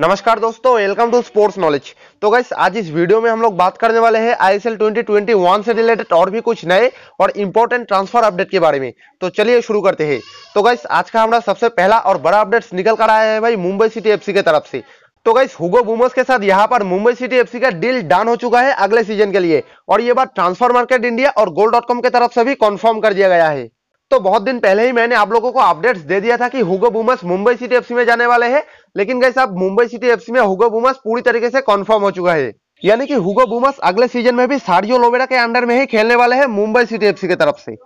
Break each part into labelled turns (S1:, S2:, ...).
S1: नमस्कार दोस्तों welcome to sports knowledge तो गाइस आज इस वीडियो में हम लोग बात करने वाले हैं आईएसएल 2021 से रिलेटेड और भी कुछ नए और इम्पोर्टेंट ट्रांसफर अपडेट के बारे में तो चलिए शुरू करते हैं तो गाइस आज का हमारा सबसे पहला और बड़ा अपडेट्स निकल कर आया है भाई मुंबई सिटी एफ के तरफ से तो गाइस हुगो बुमस के साथ यहाँ पर मुंबई सिटी एफ का डील डन हो चुका है अगले सीजन के लिए और ये बात ट्रांसफर मार्केट इंडिया और गोल के तरफ से भी कन्फर्म कर दिया गया है तो बहुत दिन पहले ही मैंने आप लोगों को अपडेट्स दे दिया था कि Hugo Boumous Mumbai city FC में जाने वाले हैं लेकिन गैस अब मुंबई सिटी एफसी में हुगो बुमस पूरी तरीके से कंफर्म हो चुका है यानी कि हुगो बुमस अगले सीजन में भी साड़ियों लोवेरा के अंडर में ही खेलने वाले हैं मुंबई सिटी एफसी की तरफ से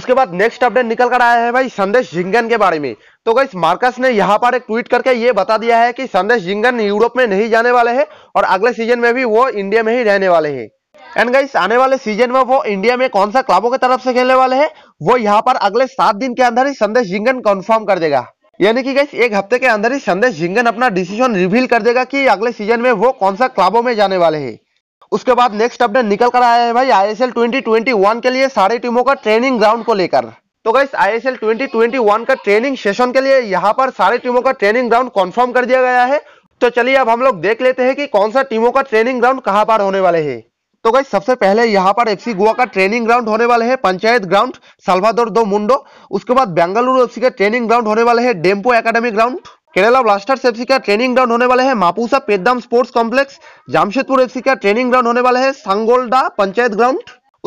S1: उसके बाद नेक्स्ट अपडेट निकल कर आया है भाई संदेश जिंगन के बारे में तो गई मार्कस ने यहाँ पर एक ट्वीट करके ये बता दिया है कि संदेश जिंगन यूरोप में नहीं जाने वाले हैं और अगले सीजन में भी वो इंडिया में ही रहने वाले हैं एंड गाइस आने वाले सीजन में वो इंडिया में कौन सा क्लबों की तरफ से खेलने वाले हैं वो यहाँ पर अगले सात दिन के अंदर ही संदेश जिंगन कंफर्म कर देगा यानी कि गाइस एक हफ्ते के अंदर ही संदेश झिंगन अपना डिसीजन रिवील कर देगा कि अगले सीजन में वो कौन सा क्लबों में जाने वाले है उसके बाद नेक्स्ट अपडेट निकल कर आया है भाई आई एस के लिए सारी टीमों का ट्रेनिंग ग्राउंड को लेकर तो गाइस आई एस का ट्रेनिंग सेशन के लिए यहाँ पर सारी टीमों का ट्रेनिंग ग्राउंड कन्फर्म कर दिया गया है तो चलिए अब हम लोग देख लेते हैं कि कौन सा टीमों का ट्रेनिंग ग्राउंड कहाँ पर होने वाले है तो गई सबसे पहले यहाँ पर एफसी गोवा का ट्रेनिंग ग्राउंड होने वाले हैं पंचायत ग्राउंड साल्वादोर दो मुंडो उसके बाद बेंगलुरु एफसी का ट्रेनिंग ग्राउंड होने वाले हैं Dempo academy ground Kerala Blasters FC का ट्रेनिंग ग्राउंड होने वाले हैं Mapusa Peddem sports complex Jamshedpur FC का ट्रेनिंग ग्राउंड होने वाले हैं सांगोल्डा पंचायत ग्राउंड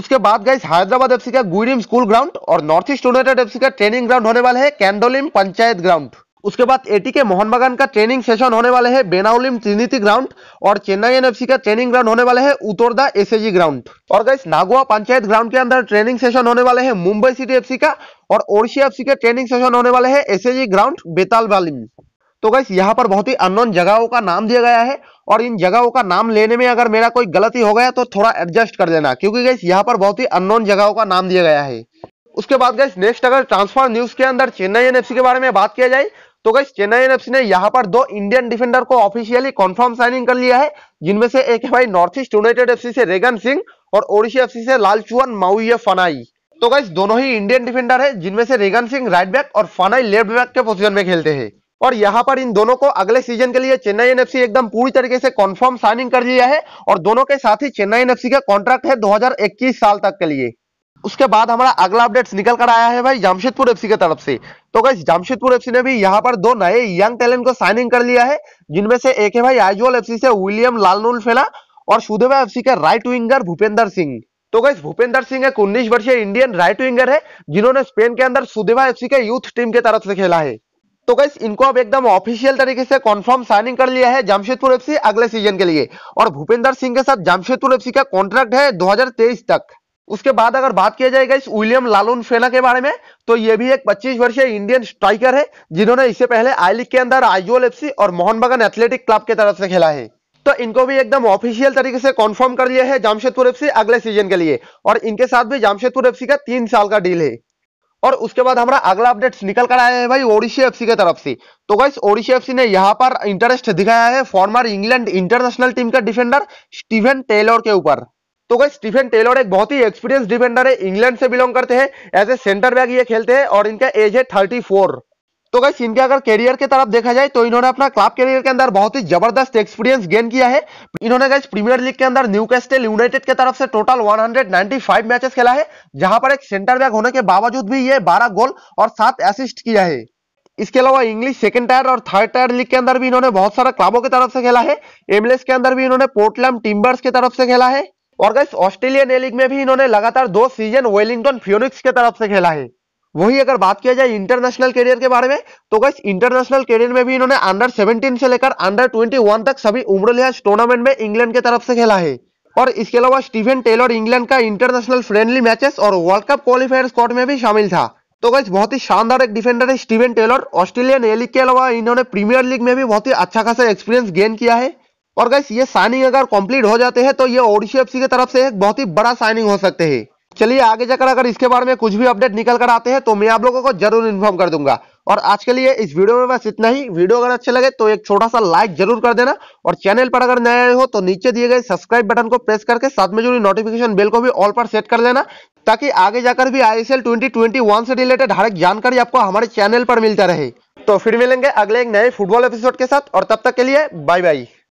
S1: उसके बाद गाइस हैदराबाद एफसी का गुइडिम स्कूल ग्राउंड और नॉर्थ ईस्ट यूनाइटेड एफसी का ट्रेनिंग ग्राउंड होने वाले हैं कैंडोलिम पंचायत ग्राउंड उसके बाद एटी के मोहन बागान का ट्रेनिंग सेशन होने वाले हैं बेनाउलिम ट्रिनिटी ग्राउंड और चेन्नई एनएफसी का ट्रेनिंग ग्राउंड होने वाले हैं उतोरदा एसएजी ग्राउंड और गैस नागुआ पंचायत ग्राउंड के अंदर ट्रेनिंग सेशन होने वाले हैं मुंबई सिटी एफसी का और ओरसी एफसी का ट्रेनिंग सेशन होने वाले है एस ग्राउंड बेताल वालिम तो गैस यहाँ पर बहुत ही अननोन जगहों का नाम दिया गया है और इन जगहों का नाम लेने में अगर मेरा कोई गलती हो गया तो थोड़ा एडजस्ट कर देना क्योंकि गैस यहाँ पर बहुत ही अननोन जगहों का नाम दिया गया है उसके बाद गैस नेक्स्ट अगर ट्रांसफर न्यूज के अंदर चेन्नई एनएफसी के बारे में बात किया जाए तो गई चेन्नई सी ने यहाँ पर दो इंडियन डिफेंडर को ऑफिशियली कॉन्फर्म साइनिंग कर लिया है जिनमें से एक है भाई नॉर्थ ईस्ट यूनाइटेड एफसी से रेगन सिंह और ओडिशा एफसी से लालचुअन माउय फनाई तो गाइस दोनों ही इंडियन डिफेंडर है जिनमें से रेगन सिंह राइट बैक और फनाई लेफ्ट बैक के पोजिशन में खेलते हैं और यहाँ पर इन दोनों को अगले सीजन के लिए चेन्नई एनएफसी एकदम पूरी तरीके से कॉन्फर्म साइनिंग कर लिया है और दोनों के साथ ही चेन्नई एनएफसी का कॉन्ट्रैक्ट है 2021 साल तक के लिए उसके बाद हमारा अगला अपडेट्स निकल कर आया है भाई जमशेदपुर एफसी की तरफ से तो गाइस जमशेदपुर एफसी ने भी यहाँ पर दो नए यंग टैलेंट को साइनिंग कर लिया है जिनमें से एक है भाई आइजोल एफसी से विलियम लालनूल फेला और सुधेवा एफसी के राइट विंगर भूपेंद्र सिंह तो गैस भूपेंद्र सिंह एक उन्नीस वर्षीय इंडियन राइट विंगर है जिन्होंने स्पेन के अंदर सुधेवा एफसी के यूथ टीम के तरफ से खेला है तो गैस इनको अब एकदम ऑफिशियल तरीके से कॉन्फर्म साइनिंग कर लिया है जमशेदपुर एफसी अगले सीजन के लिए और भूपेंद्र सिंह के साथ जमशेदपुर एफसी का कॉन्ट्रैक्ट है 2023 तक उसके बाद अगर बात किया जाएगा इस विलियम लालून फेना के बारे में तो ये भी एक 25 वर्षीय इंडियन स्ट्राइकर है जिन्होंने इससे पहले आई लीग के अंदर आईजोल एफसी और मोहन बगन एथलेटिक क्लब के तरफ से खेला है तो इनको भी एकदम ऑफिशियल तरीके से कंफर्म कर लिया है जामशेदपुर सी अगले सीजन के लिए और इनके साथ भी जामशेदपुर सी का तीन साल का डील है और उसके बाद हमारा अगला अपडेट निकल कर आया है भाई ओडिशा सी की तरफ से तो गाइस ओडिशा सी ने यहाँ पर इंटरेस्ट दिखाया है फॉर्मर इंग्लैंड इंटरनेशनल टीम का डिफेंडर स्टीवन टेलर के ऊपर तो गई स्टीफन टेलर एक बहुत ही एक्सपीरियंस डिफेंडर है इंग्लैंड से बिलोंग करते हैं एज ए सेंटर बैक ये खेलते हैं और इनका एज है थर्टी फोर तो गई इनके अगर करियर के तरफ देखा जाए तो इन्होंने अपना क्लब करियर के अंदर बहुत ही जबरदस्त एक्सपीरियंस गेन किया है इन्होंने गई प्रीमियर लीग के अंदर न्यू कैस्टल यूनाइटेड के तरफ से टोटल 195 मैचेस खेला है जहां पर एक सेंटर बैक होने के बावजूद भी ये 12 गोल और 7 असिस्ट किया है इसके अलावा इंग्लिश सेकंड टायर और थर्ड टायर लीग के अंदर भी इन्होंने बहुत सारा क्लबों की तरफ से खेला है एमलेस के अंदर भी इन्होंने पोर्टलैम टिम्बर्स की तरफ से खेला है और गैस ऑस्ट्रेलियन ए लीग में भी इन्होंने लगातार दो सीजन वेलिंगटन फ्योनिक्स के तरफ से खेला है वही अगर बात किया जाए इंटरनेशनल कैरियर के बारे में तो गैस इंटरनेशनल कैरियर में भी इन्होंने अंडर 17 से लेकर अंडर 21 तक सभी उम्र लिहाज टूर्नामेंट में इंग्लैंड के तरफ से खेला है और इसके अलावा स्टीफन टेलर इंग्लैंड का इंटरनेशनल फ्रेंडली मैचेस और वर्ल्ड कप क्वालिफायर स्कॉट में भी शामिल था तो गैस बहुत ही शानदार एक डिफेंडर है Steven Taylor Australian A league के अलावा इन्होंने प्रीमियर लीग में भी बहुत ही अच्छा खासा एक्सपीरियंस गेन किया है और गैस ये साइनिंग अगर कंप्लीट हो जाते हैं तो ये ओडिशी एफ की तरफ से एक बहुत ही बड़ा साइनिंग हो सकते हैं चलिए आगे जाकर अगर इसके बारे में कुछ भी अपडेट निकल कर आते हैं तो मैं आप लोगों को जरूर इन्फॉर्म कर दूंगा और आज के लिए इस वीडियो में बस इतना ही वीडियो अगर अच्छे लगे तो एक छोटा सा लाइक जरूर कर देना और चैनल पर अगर नए आए हो तो नीचे दिए गए सब्सक्राइब बटन को प्रेस करके साथ में जुड़ी नोटिफिकेशन बेल को भी ऑल पर सेट कर देना ताकि आगे जाकर भी आई एस से रिलेटेड हर एक जानकारी आपको हमारे चैनल पर मिलता रहे तो फिर मिलेंगे अगले एक नए फुटबॉल एपिसोड के साथ और तब तक के लिए बाय बाय